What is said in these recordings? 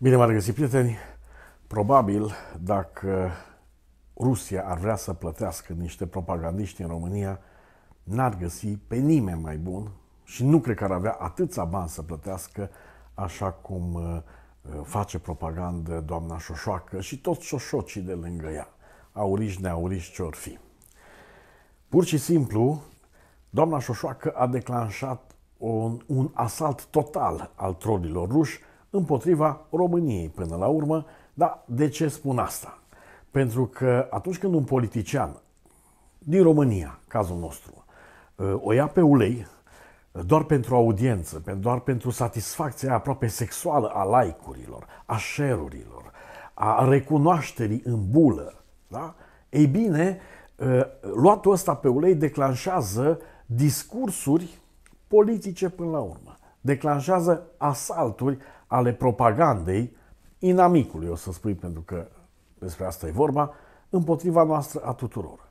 Bine v-am regăsit, prieteni! Probabil, dacă Rusia ar vrea să plătească niște propagandiști în România, n-ar găsi pe nimeni mai bun și nu cred că ar avea atâția bani să plătească așa cum uh, face propagandă doamna Șoșoacă și toți șoșocii de lângă ea, auriși, neauriși, ce fi. Pur și simplu, doamna Șoșoacă a declanșat un, un asalt total al trolilor ruși împotriva României până la urmă. Dar de ce spun asta? Pentru că atunci când un politician din România, cazul nostru, uh, o ia pe ulei, uh, doar pentru audiență, doar pentru satisfacția aproape sexuală a laicurilor, a șerurilor, a recunoașterii în bulă, da? ei bine, uh, luatul ăsta pe ulei declanșează discursuri politice până la urmă, declanșează asalturi ale propagandei inamicului, o să spui, pentru că despre asta e vorba, împotriva noastră a tuturor.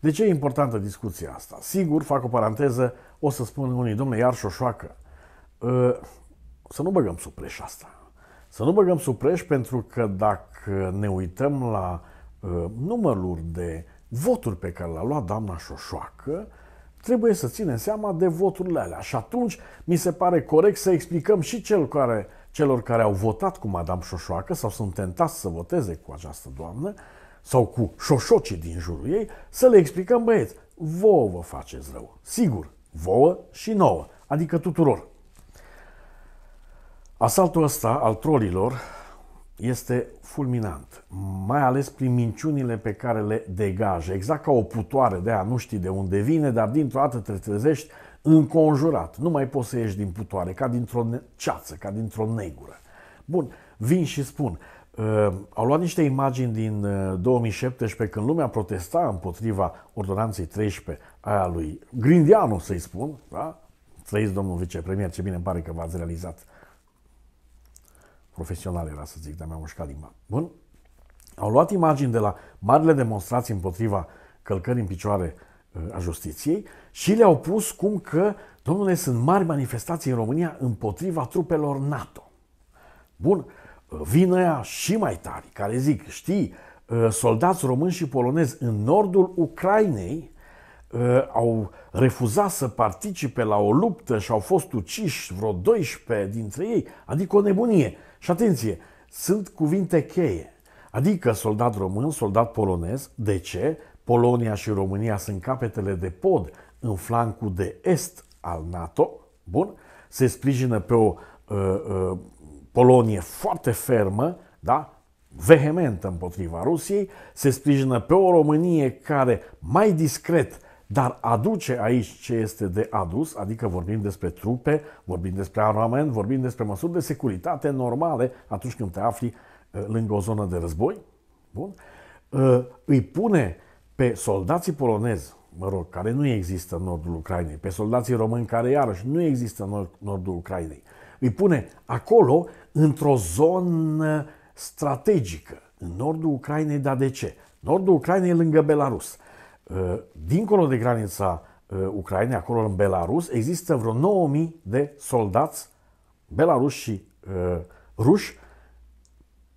De ce e importantă discuția asta? Sigur, fac o paranteză, o să spun unii, domne, iar șoșoacă, ă, să nu băgăm sub preș asta. Să nu băgăm sub preș pentru că dacă ne uităm la ă, numărul de voturi pe care l a luat doamna Șoșoacă, trebuie să ținem seama de voturile alea. Și atunci mi se pare corect să explicăm și cel care celor care au votat cu Madame Șoșoacă sau sunt tentați să voteze cu această doamnă sau cu șoșocii din jurul ei, să le explicăm, băieți, vouă vă faceți rău. Sigur, vouă și nouă, adică tuturor. Asaltul ăsta al trolilor este fulminant, mai ales prin minciunile pe care le degajă, exact ca o putoare de a nu știi de unde vine, dar dintr-o dată te trezești înconjurat. Nu mai poți să ieși din putoare, ca dintr-o ceață, ca dintr-o negură. Bun, vin și spun, uh, au luat niște imagini din 2017 uh, când lumea protesta împotriva ordonanței 13 aia lui Grindianu, să-i spun, da? Trăiți, domnul vicepremier, ce bine pare că v-ați realizat. Profesional era să zic, dar mi am mușcat limba. Bun? Au luat imagini de la marile demonstrații împotriva călcării în picioare Uh, a justiției și le-au pus cum că, domnule, sunt mari manifestații în România împotriva trupelor NATO. Bun, uh, vin ăia și mai tari, care zic, știi, uh, soldați români și polonezi în nordul Ucrainei au refuzat să participe la o luptă și au fost uciși vreo 12 dintre ei, adică o nebunie. Și atenție, sunt cuvinte cheie. Adică soldat român, soldat polonez. De ce? Polonia și România sunt capetele de pod în flancul de est al NATO, bun, se sprijină pe o uh, uh, Polonie foarte fermă, da? vehementă împotriva Rusiei, se sprijină pe o Românie care mai discret, dar aduce aici ce este de adus, adică vorbim despre trupe, vorbim despre armament, vorbim despre măsuri de securitate normale atunci când te afli uh, lângă o zonă de război. Bun? Uh, îi pune pe soldații polonezi, mă rog, care nu există în nordul Ucrainei, pe soldații români care iarăși nu există în nordul Ucrainei, îi pune acolo într-o zonă strategică, în nordul Ucrainei, dar de ce? Nordul Ucrainei lângă Belarus. Ă, dincolo de granița ă, Ucrainei, acolo în Belarus, există vreo 9000 de soldați belaruși și ă, ruși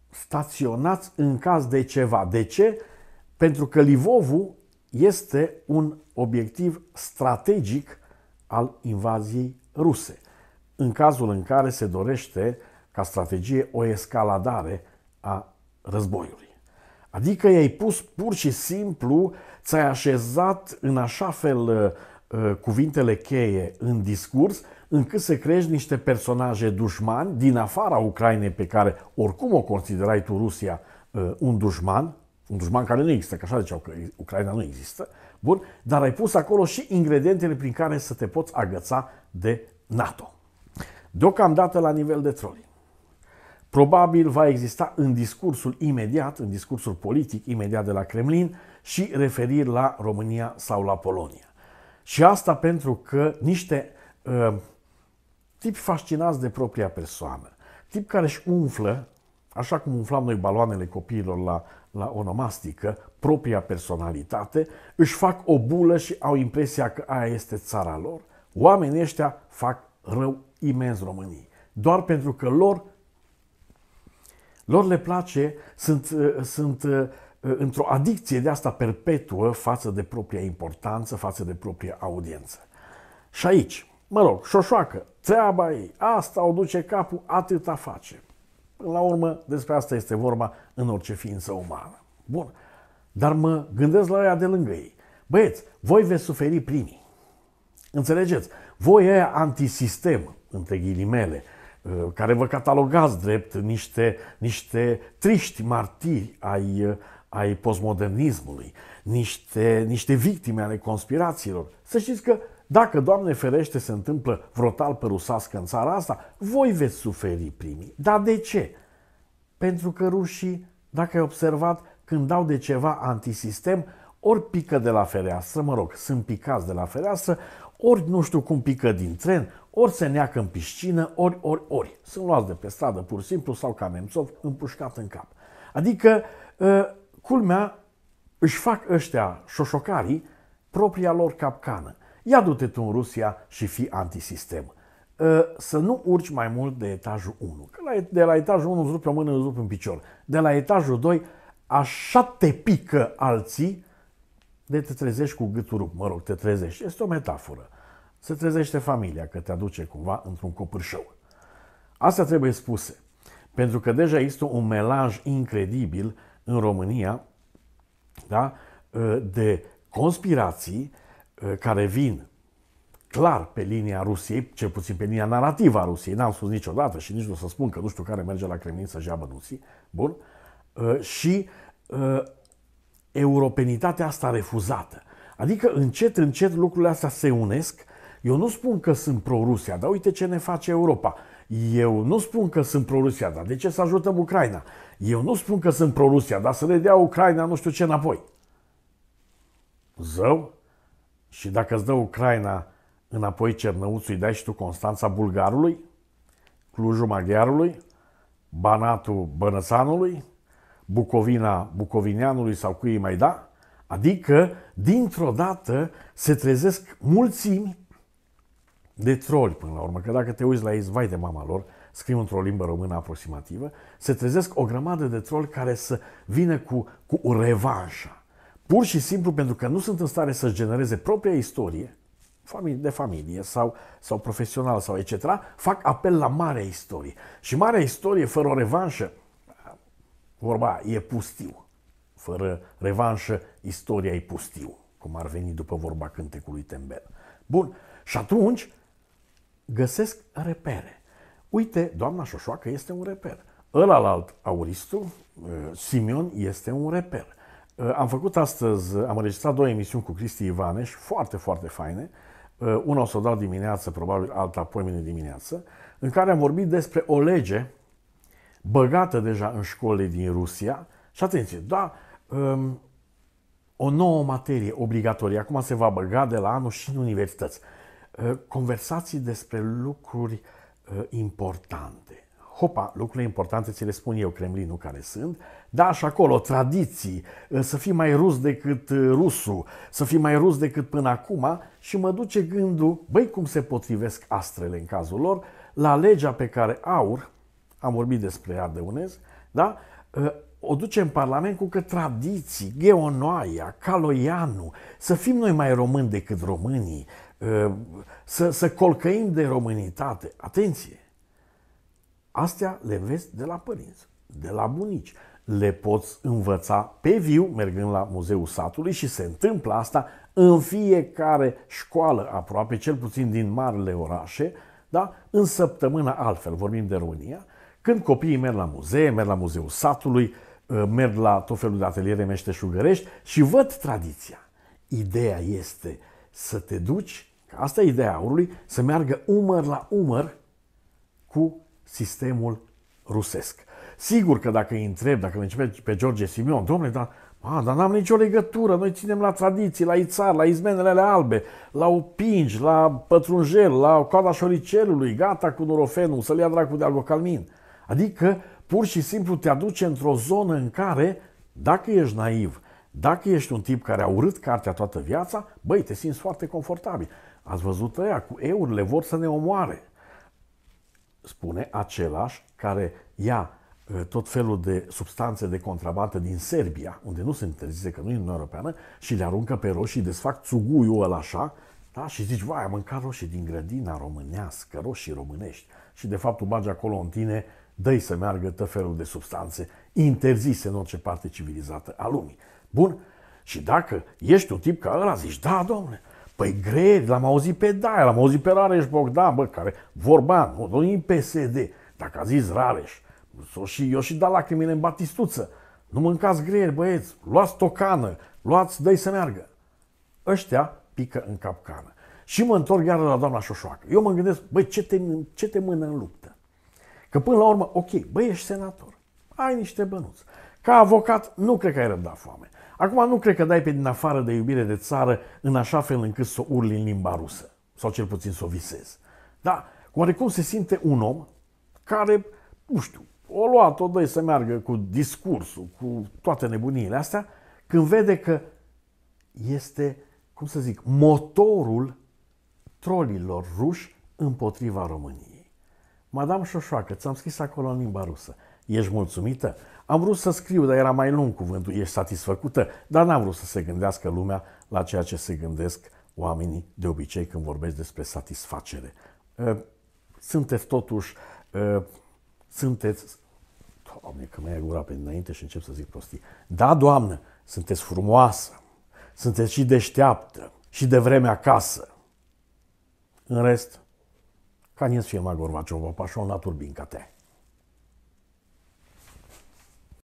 staționați în caz de ceva. De ce? pentru că Livovul este un obiectiv strategic al invaziei ruse, în cazul în care se dorește ca strategie o escaladare a războiului. Adică i-ai pus pur și simplu, ți-ai așezat în așa fel uh, cuvintele cheie în discurs, încât să crești niște personaje dușmani din afara Ucrainei pe care oricum o considerai tu Rusia uh, un dușman, un dușman care nu există, că așa ziceau că Ucraina nu există, bun, dar ai pus acolo și ingredientele prin care să te poți agăța de NATO. Deocamdată la nivel de troli. Probabil va exista în discursul imediat, în discursul politic imediat de la Kremlin și referiri la România sau la Polonia. Și asta pentru că niște uh, tipi fascinați de propria persoană, tip care își umflă Așa cum umflam noi baloanele copiilor la, la onomastică, propria personalitate, își fac o bulă și au impresia că aia este țara lor. Oamenii ăștia fac rău imens României. Doar pentru că lor, lor le place, sunt, uh, sunt uh, uh, într-o adicție de asta perpetuă față de propria importanță, față de propria audiență. Și aici, mă rog, șoșoacă, treaba ei, asta o duce capul, atâta face. Până la urmă, despre asta este vorba în orice ființă umană. Bun, dar mă gândesc la ea de lângă ei. Băieți, voi veți suferi primii. Înțelegeți? Voi aia antisistem, între ghilimele, uh, care vă catalogați drept niște, niște triști martiri ai, uh, ai postmodernismului, niște, niște victime ale conspirațiilor. Să știți că dacă, Doamne ferește, se întâmplă vreo talpă rusască în țara asta, voi veți suferi primii. Dar de ce? Pentru că rușii, dacă ai observat, când dau de ceva antisistem, ori pică de la fereastră, mă rog, sunt picați de la fereastră, ori nu știu cum pică din tren, ori se neacă în piscină, ori, ori, ori. Sunt luați de pe stradă pur și simplu sau ca Nemțov împușcat în cap. Adică, ă, culmea, își fac ăștia șoșocarii propria lor capcană ia du-te tu în Rusia și fi antisistem. Ă, să nu urci mai mult de etajul 1. Că de la etajul 1 îți rupi o mână, îți rupi un picior. De la etajul 2 așa te pică alții de te trezești cu gâtul rupt. Mă rog, te trezești. Este o metaforă. Se trezește familia că te aduce cumva într-un copârșău. Asta trebuie spuse. Pentru că deja există un melanj incredibil în România da? Ă, de conspirații Uh, care vin clar pe linia Rusiei, cel puțin pe linia narrativă a Rusiei, n-am spus niciodată și nici nu o să spun că nu știu care merge la Kremlin să jeabă Rusii, bun, uh, și uh, europenitatea asta refuzată. Adică încet, încet lucrurile astea se unesc. Eu nu spun că sunt pro-Rusia, dar uite ce ne face Europa. Eu nu spun că sunt pro-Rusia, dar de ce să ajutăm Ucraina? Eu nu spun că sunt pro-Rusia, dar să le dea Ucraina nu știu ce înapoi. Zău? Și dacă îți dă Ucraina înapoi Cernăuțul, îi dai și tu Constanța Bulgarului, Clujul Maghiarului, Banatul Bănățanului, Bucovina Bucovineanului sau cui îi mai da, adică dintr-o dată se trezesc mulțimi de troli până la urmă, că dacă te uiți la ei, vai de mama lor, scriu într-o limbă română aproximativă, se trezesc o grămadă de troli care să vină cu, cu revanșa. Pur și simplu pentru că nu sunt în stare să-și genereze propria istorie de familie sau, sau profesional sau etc., fac apel la marea istorie. Și marea istorie, fără o revanșă, vorba e pustiu. Fără revanșă, istoria e pustiu, cum ar veni după vorba cântecului Tembel. Bun, și atunci găsesc repere. Uite, doamna Șoșoacă este un reper. Ălalt auristu, eh, Simion, este un reper. Uh, am făcut astăzi, uh, am înregistrat două emisiuni cu Cristi Ivaneș, foarte, foarte faine. Uh, una o să o dau dimineață, probabil alta apoi mine dimineață, în care am vorbit despre o lege băgată deja în școlile din Rusia. Și atenție, da, um, o nouă materie obligatorie. Acum se va băga de la anul și în universități. Conversații despre lucruri importante hopa, lucrurile importante ți le spun eu, Kremlinul, care sunt, da, și acolo, tradiții, ă, să fii mai rus decât ă, rusul, să fii mai rus decât până acum și mă duce gândul, băi, cum se potrivesc astrele în cazul lor, la legea pe care aur, am vorbit despre unez, da, ă, o duce în Parlament cu că tradiții, Gheonoaia, Caloianu, să fim noi mai români decât românii, să, să colcăim de românitate. Atenție! Astea le vezi de la părinți, de la bunici. Le poți învăța pe viu, mergând la Muzeul Satului și se întâmplă asta în fiecare școală aproape, cel puțin din marile orașe, da? în săptămână altfel, vorbim de România, când copiii merg la muzee, merg la Muzeul Satului, ă, merg la tot felul de ateliere meșteșugărești și văd tradiția. Ideea este să te duci, că asta e ideea aurului, să meargă umăr la umăr cu sistemul rusesc. Sigur că dacă îi întreb, dacă îl începe pe George Simion, domnule, dar a, dar n-am nicio legătură, noi ținem la tradiții, la ițar, la izmenele alea albe, la opingi, la pătrunjel, la coada șoricelului, gata cu norofenul, să-l ia dracu de algocalmin. Adică, pur și simplu te aduce într-o zonă în care, dacă ești naiv, dacă ești un tip care a urât cartea toată viața, băi, te simți foarte confortabil. Ați văzut ăia cu eurile, vor să ne omoare spune, același care ia uh, tot felul de substanțe de contrabandă din Serbia, unde nu se interzise, că nu e în Europeană, și le aruncă pe roșii, desfac țuguiul ăla așa, da? și zici, vai, am mâncat roșii din grădina românească, roșii românești. Și de fapt tu bagi acolo în tine, dă să meargă tot felul de substanțe interzise în orice parte civilizată a lumii. Bun? Și dacă ești un tip ca ăla, zici, da, domnule, Păi grei, l-am auzit pe Daia, l-am auzit pe Rareș Bogdan, bă, care vorba, nu, nu e PSD. Dacă a zis Rareș, s-o și, eu și da lacrimile în batistuță. Nu mâncați greieri, băieți, luați tocană, luați, dă să meargă. Ăștia pică în capcană. Și mă întorc iară la doamna Șoșoacă. Eu mă gândesc, băi, ce te, ce te mână în luptă? Că până la urmă, ok, băi, ești senator, ai niște bănuți. Ca avocat, nu cred că ai răbdat foame. Acum nu cred că dai pe din afară de iubire de țară în așa fel încât să o urli în limba rusă, sau cel puțin să o visezi. Dar oarecum se simte un om care, nu știu, o luat, o dă să meargă cu discursul, cu toate nebuniile astea, când vede că este, cum să zic, motorul trolilor ruși împotriva României. Madame Șoșoacă, ți-am scris acolo în limba rusă. Ești mulțumită? Am vrut să scriu, dar era mai lung cuvântul, ești satisfăcută, dar n-am vrut să se gândească lumea la ceea ce se gândesc oamenii de obicei când vorbesc despre satisfacere. Ă, sunteți totuși, ă, sunteți, doamne, că mai ia gura pe dinainte și încep să zic prostii. Da, doamnă, sunteți frumoasă, sunteți și deșteaptă, și de vreme acasă. În rest, ca nie z firma o paszą bine ca te.